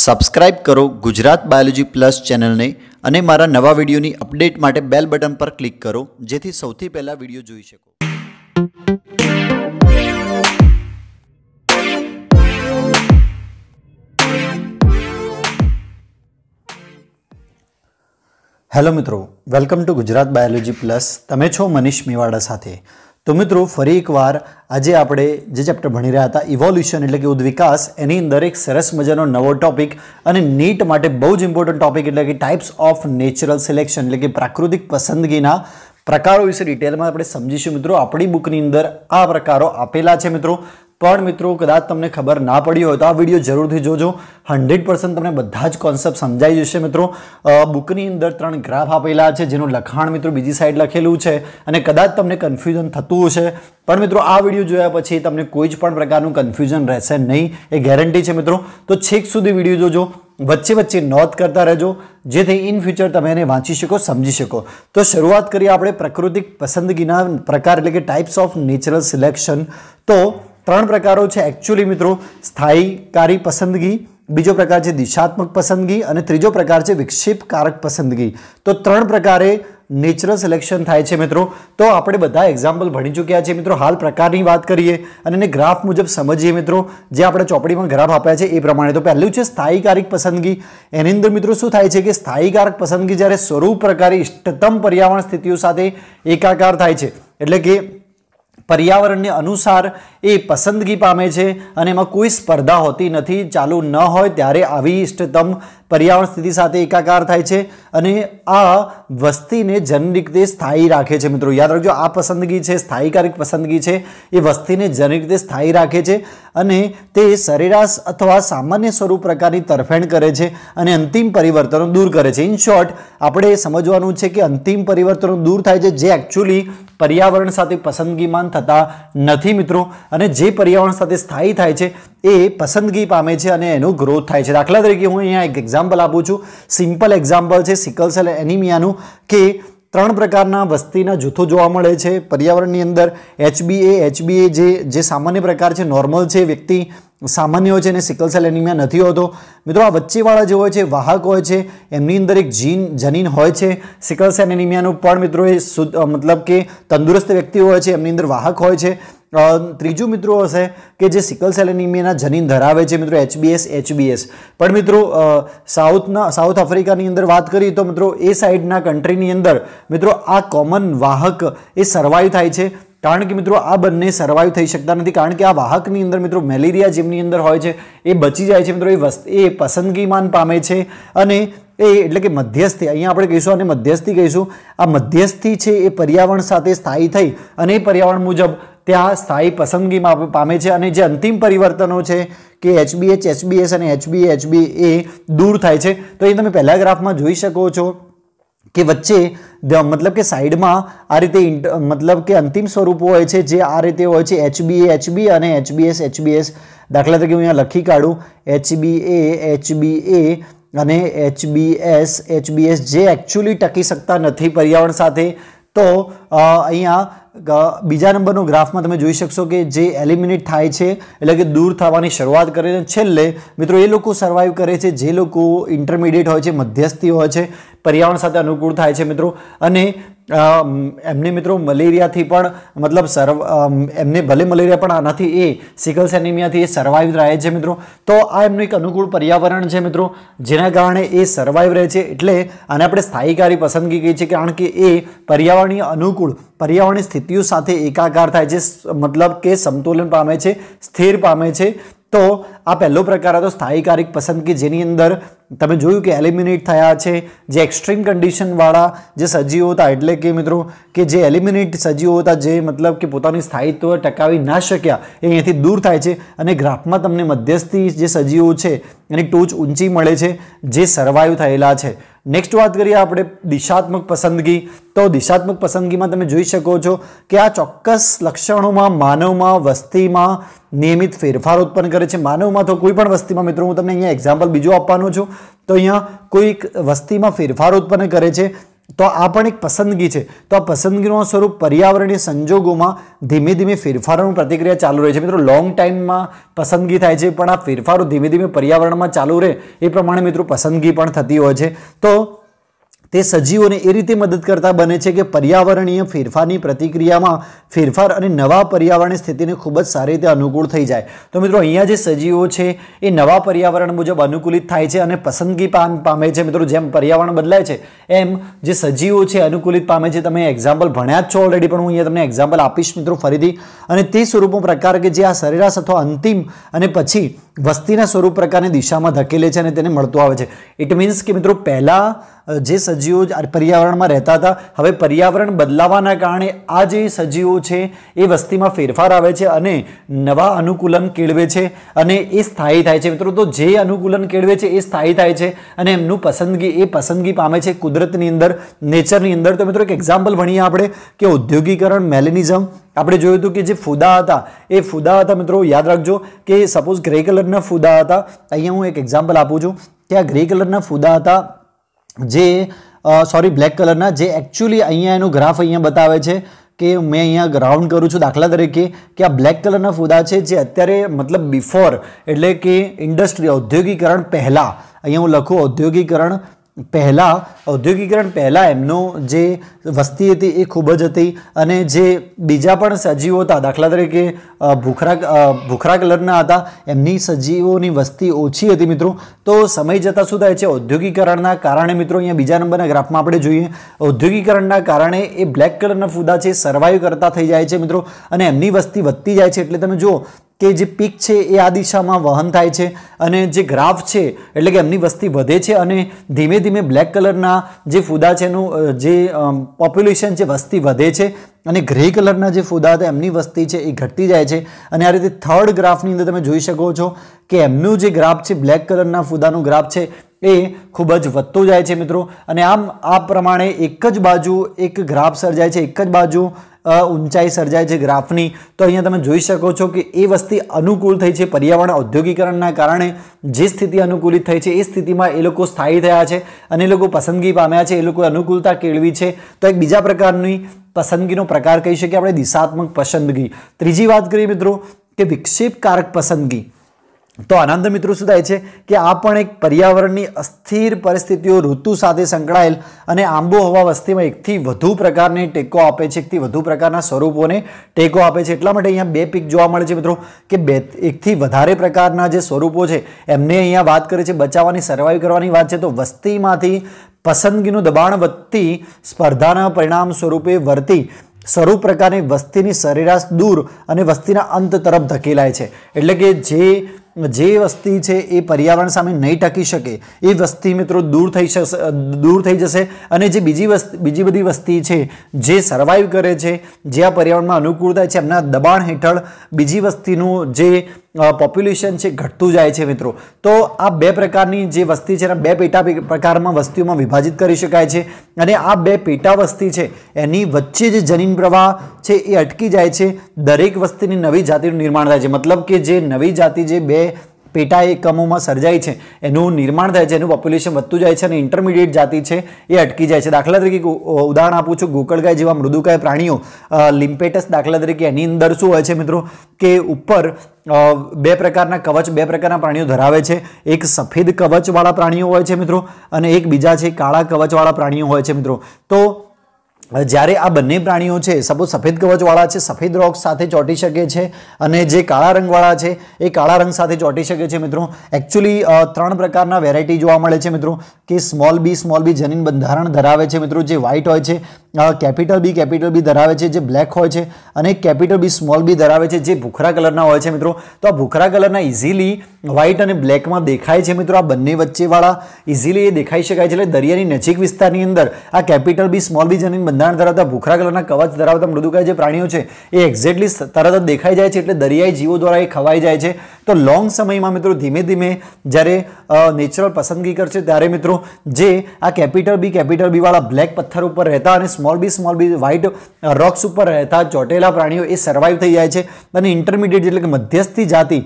subscribe કરો Gujarat biology plus ચેનલને અને મારા નવા વિડીયોની અપડેટ માટે બેલ બટન પર ક્લિક કરો જેથી સૌથી પહેલાં વિડીયો જોઈ શકો હેલો મિત્રો welcome to Gujarat biology plus તમે છો મનીષ મેવાડા સાથે તો મિત્રો ફરી એકવાર આજે આપણે જે ચેપ્ટર ભણી રહ્યા હતા ઇવોલ્યુશન એટલે કે ઉદ્વિકાસ એની અંદર એક સરસ મજાનો નવો ટોપિક અને નીટ માટે બહુ જ ઇમ્પોર્ટન્ટ ટોપિક એટલે કે ટાઈપ્સ ઓફ નેચરલ સિલેક્શન એટલે કે પ્રાકૃતિક પસંદગીના પ્રકારો વિશે ડિટેલમાં આપણે સમજીશું મિત્રો આપણી બુકની અંદર આ પ્રકારો આપેલા છે મિત્રો પણ મિત્રો કદાચ તમને ખબર ના પડી હોય તો આ વિડીયો જરૂરથી જોજો હંડ્રેડ પર્સન્ટ તમને બધા જ કોન્સેપ્ટ સમજાઈ જશે મિત્રો બુકની અંદર ત્રણ ગ્રાફ આપેલા છે જેનું લખાણ મિત્રો બીજી સાઈડ લખેલું છે અને કદાચ તમને કન્ફ્યુઝન થતું હશે પણ મિત્રો આ વિડીયો જોયા પછી તમને કોઈ જ પણ પ્રકારનું કન્ફ્યુઝન રહેશે નહીં એ ગેરંટી છે મિત્રો તો છેક સુધી વિડીયો જોજો વચ્ચે વચ્ચે નોંધ કરતા રહેજો જેથી ઇન ફ્યુચર તમે એને વાંચી શકો સમજી શકો તો શરૂઆત કરીએ આપણે પ્રકૃતિક પસંદગીના પ્રકાર એટલે કે ટાઈપ્સ ઓફ નેચરલ સિલેક્શન તો ત્રણ પ્રકારો છે એકચ્યુઅલી મિત્રો સ્થાયીકારી પસંદગી બીજો પ્રકાર છે દિશાત્મક પસંદગી અને ત્રીજો પ્રકાર છે વિક્ષેપકારક પસંદગી તો ત્રણ પ્રકારે નેચરલ સિલેક્શન થાય છે મિત્રો તો આપણે બધા એક્ઝામ્પલ ભણી ચૂક્યા છે મિત્રો હાલ પ્રકારની વાત કરીએ અને એને ગ્રાફ મુજબ સમજીએ મિત્રો જે આપણે ચોપડીમાં ગ્રાફ આપ્યા છે એ પ્રમાણે તો પહેલું છે સ્થાયીકારક પસંદગી એની અંદર મિત્રો શું થાય છે કે સ્થાયીકારક પસંદગી જ્યારે સ્વરૂપ પ્રકારે ઇષ્ટતમ પર્યાવરણ સ્થિતિઓ સાથે એકાકાર થાય છે એટલે કે પર્યાવરણને અનુસાર એ પસંદગી પામે છે અને એમાં કોઈ સ્પર્ધા હોતી નથી ચાલુ ન હોય ત્યારે આવી ઇષ્ટતમ પર્યાવરણ સ્થિતિ સાથે એકાકાર થાય છે અને આ વસ્તીને જનરીક રીતે સ્થાયી રાખે છે મિત્રો યાદ રાખજો આ પસંદગી છે સ્થાયીકારિક પસંદગી છે એ વસ્તીને જનરીક રીતે સ્થાયી રાખે છે અને તે સરેરાશ અથવા સામાન્ય સ્વરૂપ પ્રકારની તરફેણ કરે છે અને અંતિમ પરિવર્તનો દૂર કરે છે ઇન શોર્ટ આપણે સમજવાનું છે કે અંતિમ પરિવર્તનો દૂર થાય છે જે એકચ્યુઅલી પર્યાવરણ સાથે પસંદગીમાં થતા નથી મિત્રો અને જે પર્યાવરણ સાથે સ્થાયી થાય છે એ પસંદગી પામે છે અને એનો ગ્રોથ થાય છે દાખલા તરીકે હું અહીંયા એક એક્ઝામ્પલ આપું છું સિમ્પલ એક્ઝામ્પલ છે સિકલ સેલ એનિમિયાનું કે ત્રણ પ્રકારના વસ્તીના જૂથો જોવા મળે છે પર્યાવરણની અંદર એચબીએ એચબીએ જે જે સામાન્ય પ્રકાર છે નોર્મલ છે વ્યક્તિ સામાન્ય હોય છે અને સિકલ સેલ એનિમિયા નથી હોતો મિત્રો આ વચ્ચેવાળા જે હોય છે વાહક હોય છે એમની અંદર એક જીન જનીન હોય છે સિકલ સેલ એનિમિયાનું પણ મિત્રો એ મતલબ કે તંદુરસ્ત વ્યક્તિ હોય છે એમની અંદર વાહક હોય છે ત્રીજું મિત્રો હશે કે જે સિકલ સેલ એનિમિયાના જનીન ધરાવે છે મિત્રો એચબીએસ એચબીએસ પણ મિત્રો સાઉથના સાઉથ આફ્રિકાની અંદર વાત કરીએ તો મિત્રો એ સાઈડના કન્ટ્રીની અંદર મિત્રો આ કોમન વાહક એ સર્વાઈવ થાય છે કારણ કે મિત્રો આ બંને સર્વાઈવ થઈ શકતા નથી કારણ કે આ વાહકની અંદર મિત્રો મેલેરિયા જેમની અંદર હોય છે એ બચી જાય છે મિત્રો એ વસ્ત એ પસંદગીમાન પામે છે અને એ એટલે કે મધ્યસ્થી અહીંયા આપણે કહીશું અને મધ્યસ્થી કહીશું આ મધ્યસ્થી છે એ પર્યાવરણ સાથે સ્થાયી થઈ અને એ પર્યાવરણ મુજબ તે આ સ્થાયી પસંદગીમાં પામે છે અને જે અંતિમ પરિવર્તનો છે કે એચબીએચ એચબીએસ અને એચબી એચબી એ દૂર થાય છે તો એ તમે પહેલા ગ્રાફમાં જોઈ શકો છો કે વચ્ચે મતલબ કે સાઈડમાં આ રીતે મતલબ કે અંતિમ સ્વરૂપો હોય છે જે આ રીતે હોય છે એચબી એચબી અને એચબીએસ એચબીએસ દાખલા તરીકે હું અહીંયા લખી કાઢું એચબી એ એચબી એ અને એચબીએસ એચબીએસ જે એકચ્યુઅલી ટકી શકતા નથી પર્યાવરણ સાથે તો અહીંયા બીજા નંબરનો ગ્રાફમાં તમે જોઈ શકશો કે જે એલિમિનેટ થાય છે એટલે કે દૂર થવાની શરૂઆત કરે છે છેલ્લે મિત્રો એ લોકો સર્વાઈવ કરે છે જે લોકો ઇન્ટરમીડિયેટ હોય છે મધ્યસ્થી હોય છે પર્યાવરણ સાથે અનુકૂળ થાય છે મિત્રો અને એમને મિત્રો મલેરિયાથી પણ મતલબ સર્વ એમને ભલે મલેરિયા પણ આનાથી એ સિકલ સેનિમિયાથી એ સર્વાઈવ રહે છે મિત્રો તો આ એમનું એક અનુકૂળ પર્યાવરણ છે મિત્રો જેના કારણે એ સર્વાઈવ રહે છે એટલે આને આપણે સ્થાયીકારી પસંદગી કહી છે કારણ કે એ પર્યાવરણીય અનુકૂળ પર્યાવરણીય સ્થિતિઓ સાથે એકાકાર થાય છે મતલબ કે સંતુલન પામે છે સ્થિર પામે છે તો આ પહેલો પ્રકાર હતો સ્થાયીકારક પસંદગી જેની અંદર તમે જોયું કે એલિમિનેટ થયા છે જે એક્સ્ટ્રીમ કન્ડિશનવાળા જે સજીવો હતા એટલે કે મિત્રો કે જે એલિમિનેટ સજીવો હતા જે મતલબ કે પોતાની સ્થાયિત્વ ટકાવી ના શક્યા એ અહીંયાથી દૂર થાય છે અને ગ્રાફમાં તમને મધ્યસ્થી જે સજીવો છે એની ટોચ ઊંચી મળે છે જે સર્વાઈવ થયેલા છે નેક્સ્ટ વાત કરીએ આપણે દિશાત્મક પસંદગી તો દિશાત્મક પસંદગીમાં તમે જોઈ શકો છો કે આ ચોક્કસ લક્ષણોમાં માનવમાં વસ્તીમાં નિયમિત ફેરફાર ઉત્પન્ન કરે છે માનવમાં તો કોઈ પણ વસ્તીમાં મિત્રો હું તમને અહીંયા એક્ઝામ્પલ બીજું આપવાનું છું તો અહીંયા કોઈક વસ્તીમાં ફેરફાર ઉત્પન્ન કરે છે તો આ પણ એક પસંદગી છે તો આ પસંદગીનું સ્વરૂપ પર્યાવરણીય સંજોગોમાં ધીમે ધીમે ફેરફારોની પ્રતિક્રિયા ચાલુ રહે છે મિત્રો લોંગ ટાઈમમાં પસંદગી થાય છે પણ આ ફેરફારો ધીમે ધીમે પર્યાવરણમાં ચાલુ રહે એ પ્રમાણે મિત્રો પસંદગી પણ થતી હોય છે તો તે સજીવોને એ રીતે મદદ કરતા બને છે કે પર્યાવરણીય ફેરફારની પ્રતિક્રિયામાં ફેરફાર અને નવા પર્યાવરણીય સ્થિતિને ખૂબ જ સારી રીતે અનુકૂળ થઈ જાય તો મિત્રો અહીંયા જે સજીવો છે એ નવા પર્યાવરણ મુજબ અનુકૂલિત થાય છે અને પસંદગી પામ પામે છે મિત્રો જેમ પર્યાવરણ બદલાય છે એમ જે સજીવો છે અનુકૂલિત પામે છે તમે એક્ઝામ્પલ ભણ્યા જ છો ઓલરેડી પણ હું અહીંયા તમને એક્ઝામ્પલ આપીશ મિત્રો ફરીથી અને તે સ્વરૂપો પ્રકાર કે જે આ સરેરાશ અથવા અંતિમ અને પછી વસ્તીના સ્વરૂપ પ્રકારની દિશામાં ધકેલે છે અને તેને મળતું આવે છે ઇટ મીન્સ કે મિત્રો પહેલાં જે સજીવો પર્યાવરણમાં રહેતા હતા હવે પર્યાવરણ બદલાવાના કારણે આ જે સજીવો છે એ વસ્તીમાં ફેરફાર આવે છે અને નવા અનુકૂલન કેળવે છે અને એ સ્થાયી થાય છે મિત્રો તો જે અનુકૂલન કેળવે છે એ સ્થાયી થાય છે અને એમનું પસંદગી એ પસંદગી પામે છે કુદરતની અંદર નેચરની અંદર તો મિત્રો એક એક્ઝામ્પલ ભણીએ આપણે કે ઔદ્યોગિકરણ મેલેનિઝમ આપણે જોયું હતું કે જે ફૂદા હતા એ ફૂદા હતા મિત્રો યાદ રાખજો કે સપોઝ ગ્રે કલરના ફૂદા હતા અહીંયા હું એક એક્ઝામ્પલ આપું છું કે આ ગ્રે કલરના ફૂદા હતા જે સોરી બ્લેક કલરના જે એકચ્યુઅલી અહીંયા એનો ગ્રાફ અહીંયા બતાવે છે કે મેં અહીંયા ગ્રાઉન્ડ કરું છું દાખલા તરીકે કે આ બ્લેક કલરના ફૂદા છે જે અત્યારે મતલબ બિફોર એટલે કે ઇન્ડસ્ટ્રી ઔદ્યોગિકરણ પહેલાં અહીંયા હું લખું ઔદ્યોગિકરણ પહેલાં ઔદ્યોગિકરણ પહેલાં એમનો જે વસ્તી હતી એ ખૂબ જ હતી અને જે બીજા પણ સજીવો હતા દાખલા તરીકે ભૂખરા ભૂખરા કલરના હતા એમની સજીવોની વસ્તી ઓછી હતી મિત્રો તો સમય જતાં શું થાય છે ઔદ્યોગિકરણના કારણે મિત્રો અહીંયા બીજા નંબરના ગ્રાફમાં આપણે જોઈએ ઔદ્યોગિકરણના કારણે એ બ્લેક કલરના ફૂદા છે સર્વાઈવ કરતા થઈ જાય છે મિત્રો અને એમની વસ્તી વધતી જાય છે એટલે તમે જુઓ કે જે પીક છે એ આ દિશામાં વહન થાય છે અને જે ગ્રાફ છે એટલે કે એમની વસ્તી વધે છે અને ધીમે ધીમે બ્લેક કલરના જે ફૂદા છે એનું જે પોપ્યુલેશન છે વસ્તી વધે છે અને ગ્રે કલરના જે ફૂદા હતા એમની વસ્તી છે એ ઘટતી જાય છે અને આ રીતે થર્ડ ગ્રાફની અંદર તમે જોઈ શકો છો કે એમનું જે ગ્રાફ છે બ્લેક કલરના ફૂદાનું ગ્રાફ છે એ ખૂબ જ વધતો જાય છે મિત્રો અને આમ આ પ્રમાણે એક જ બાજુ એક ગ્રાફ સર્જાય છે એક જ બાજુ ઊંચાઈ સર્જાય છે ગ્રાફની તો અહીંયા તમે જોઈ શકો છો કે એ વસ્તી અનુકૂળ થઈ છે પર્યાવરણ ઔદ્યોગિકરણના કારણે જે સ્થિતિ અનુકૂલિત થઈ છે એ સ્થિતિમાં એ લોકો સ્થાયી થયા છે અને એ લોકો પસંદગી પામ્યા છે એ લોકો અનુકૂળતા કેળવી છે તો એક બીજા પ્રકારની પસંદગીનો પ્રકાર કહી શકીએ આપણે દિશાત્મક પસંદગી ત્રીજી વાત કરીએ મિત્રો કે વિક્ષેપકારક પસંદગી તો આનંદ મિત્રો શું થાય છે કે આ પણ એક પર્યાવરણની અસ્થિર પરિસ્થિતિઓ ઋતુ સાથે સંકળાયેલ અને આંબોહવા વસ્તીમાં એકથી વધુ પ્રકારને ટેકો આપે છે એકથી વધુ પ્રકારના સ્વરૂપોને ટેકો આપે છે એટલા માટે અહીંયા બે પીક જોવા મળે છે મિત્રો કે બે એકથી વધારે પ્રકારના જે સ્વરૂપો છે એમને અહીંયા વાત કરે છે બચાવવાની સર્વાઈવ કરવાની વાત છે તો વસ્તીમાંથી પસંદગીનું દબાણ વધતી સ્પર્ધાના પરિણામ સ્વરૂપે વર્તી સ્વરૂપ પ્રકારની વસ્તીની સરેરાશ દૂર અને વસ્તીના અંત તરફ ધકેલાય છે એટલે કે જે જે વસ્તી છે એ પર્યાવરણ સામે નહીં ટકી શકે એ વસ્તી મિત્રો દૂર થઈ શકશે દૂર થઈ જશે અને જે બીજી વસ્તી બીજી બધી વસ્તી છે જે સર્વાઈવ કરે છે જે આ પર્યાવરણમાં અનુકૂળતા છે એમના દબાણ હેઠળ બીજી વસ્તીનું જે પોપ્યુલેશન છે ઘટતું જાય છે મિત્રો તો આ બે પ્રકારની જે વસ્તી છે એના બે પેટા પ્રકારમાં વસ્તીઓમાં વિભાજિત કરી શકાય છે અને આ બે પેટા વસ્તી છે એની વચ્ચે જે જનીન પ્રવાહ છે એ અટકી જાય છે દરેક વસ્તીની નવી જાતિનું નિર્માણ થાય છે મતલબ કે જે નવી જાતિ જે બે પેટા એકમોમાં સર્જાય છે એનું નિર્માણ થાય છે એનું પોપ્યુલેશન વધતું જાય છે અને ઇન્ટરમીડિયેટ જાતિ છે એ અટકી જાય છે દાખલા તરીકે ઉદાહરણ આપું છું ગોકળગાય જેવા મૃદુકાય પ્રાણીઓ લિમ્પેટસ દાખલા તરીકે એની અંદર શું હોય છે મિત્રો કે ઉપર બે પ્રકારના કવચ બે પ્રકારના પ્રાણીઓ ધરાવે છે એક સફેદ કવચવાળા પ્રાણીઓ હોય છે મિત્રો અને એક બીજા છે કાળા કવચવાળા પ્રાણીઓ હોય છે મિત્રો તો જ્યારે આ બંને પ્રાણીઓ છે સપોઝ સફેદ કવચવાળા છે સફેદ રોગ સાથે ચોંટી શકે છે અને જે કાળા રંગવાળા છે એ કાળા રંગ સાથે ચોંટી શકે છે મિત્રો એકચ્યુઅલી ત્રણ પ્રકારના વેરાયટી જોવા મળે છે મિત્રો કે સ્મોલ બી સ્મોલ બી જનીન બંધારણ ધરાવે છે મિત્રો જે વ્હાઇટ હોય છે કેપિટલ બી કેપિટલ બી ધરાવે છે જે બ્લેક હોય છે અને કેપિટલ બી સ્મોલ બી ધરાવે છે જે ભૂખરા કલરના હોય છે મિત્રો તો આ ભૂખરા કલરના ઇઝીલી વ્હાઇટ અને બ્લેકમાં દેખાય છે મિત્રો આ બંને વચ્ચેવાળા ઇઝીલી એ દેખાઈ શકાય છે એટલે દરિયાની નજીક વિસ્તારની અંદર આ કેપિટલ બી સ્મોલ બી જમીન બંધારણ ધરાવતા ભૂખરા કલરના કવચ ધરાવતા મૃદુકાય જે પ્રાણીઓ છે એ એક્ઝેક્ટલી તરત જ દેખાઈ જાય છે એટલે દરિયાઈ જીવો દ્વારા એ ખવાઈ જાય છે તો લોંગ સમયમાં મિત્રો ધીમે ધીમે જ્યારે નેચરલ પસંદગી કરશે ત્યારે મિત્રો જે આ કેપિટલ બી કેપિટલ બીવાળા બ્લેક પથ્થર ઉપર રહેતા અને small B small B white rocks ઉપર રહેતા ચોટેલા પ્રાણીઓ એ સર્વાઈવ થઈ જાય છે અને ઇન્ટરમીડિયેટ એટલે કે મધ્યસ્થી જાતિ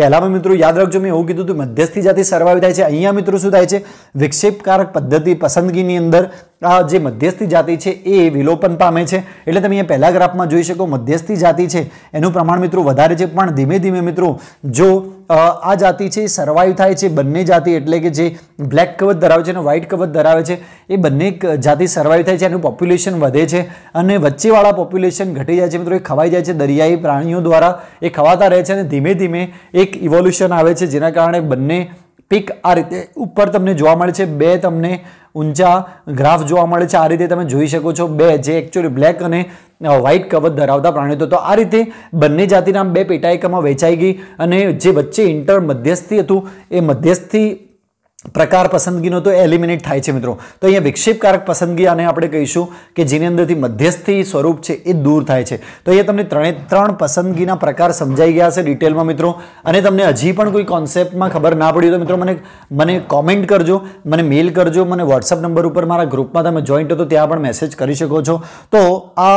પહેલામાં મિત્રો યાદ રાખજો મેં એવું કીધું હતું મધ્યસ્થી જાતિ સર્વાઈવ થાય છે અહીંયા મિત્રો શું થાય છે વિક્ષેપકારક પદ્ધતિ પસંદગીની અંદર જે મધ્યસ્થી જાતિ છે એ વિલોપન પામે છે એટલે તમે અહીંયા પહેલા ગ્રાફમાં જોઈ શકો મધ્યસ્થી જાતિ છે એનું પ્રમાણ મિત્રો વધારે છે પણ ધીમે ધીમે મિત્રો જો આ જાતિ છે સર્વાઈવ થાય છે બંને જાતિ એટલે કે જે બ્લેક કવચ ધરાવે છે અને વ્હાઇટ કવચ ધરાવે છે એ બંને જાતિ સર્વાઈવ થાય છે એનું પોપ્યુલેશન વધે છે અને વચ્ચેવાળા પોપ્યુલેશન ઘટી જાય છે મિત્રો એ ખવાઈ જાય છે દરિયાઈ પ્રાણીઓ દ્વારા એ ખવાતા રહે છે અને ધીમે ધીમે એક ઇવોલ્યુશન આવે છે જેના કારણે બંને પીક આ રીતે ઉપર તમને જોવા મળે છે બે તમને ઊંચા ગ્રાફ જોવા મળે છે આ રીતે તમે જોઈ શકો છો બે જે એકચ્યુઅલી બ્લેક અને વ્હાઇટ કવર ધરાવતા પ્રાણીઓ તો આ રીતે બંને જાતિના બે પેટાયકામાં વેચાઈ ગઈ અને જે વચ્ચે ઇન્ટર મધ્યસ્થી હતું એ મધ્યસ્થી પ્રકાર પસંદગીનો તો એલિમિનેટ થાય છે મિત્રો તો અહીંયા વિક્ષેપકારક પસંદગી અને આપણે કહીશું કે જેની અંદરથી મધ્યસ્થી સ્વરૂપ છે એ દૂર થાય છે તો અહીંયા તમને ત્રણે ત્રણ પસંદગીના પ્રકાર સમજાઈ ગયા છે ડિટેલમાં મિત્રો અને તમને હજી પણ કોઈ કોન્સેપ્ટમાં ખબર ના પડી તો મિત્રો મને મને કોમેન્ટ કરજો મને મેલ કરજો મને વોટ્સઅપ નંબર ઉપર મારા ગ્રુપમાં તમે જોઈન્ટ હતો ત્યાં પણ મેસેજ કરી શકો છો તો આ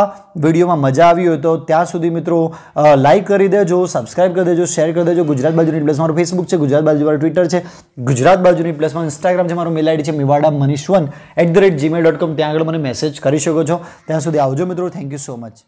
વિડીયોમાં મજા આવી હોય તો ત્યાં સુધી મિત્રો લાઇક કરી દેજો સબસ્ક્રાઇબ કરી દેજો શેર કરી દેજો ગુજરાત બાજુની પ્લસ મારું ફેસબુક છે ગુજરાત બાજુવાળું ટ્વિટર છે ગુજરાત બાજુની એકેડમી પ્લસમાં ઇન્સ્ટાગ્રામ છે મારું મેલ આઈડી છે Mewada Manish one at the rate Gmail dot com ત્યાં આગળ મને મેસેજ કરી શકો છો ત્યાં સુધી આવજો મિત્રો થેન્ક યુ સો મચ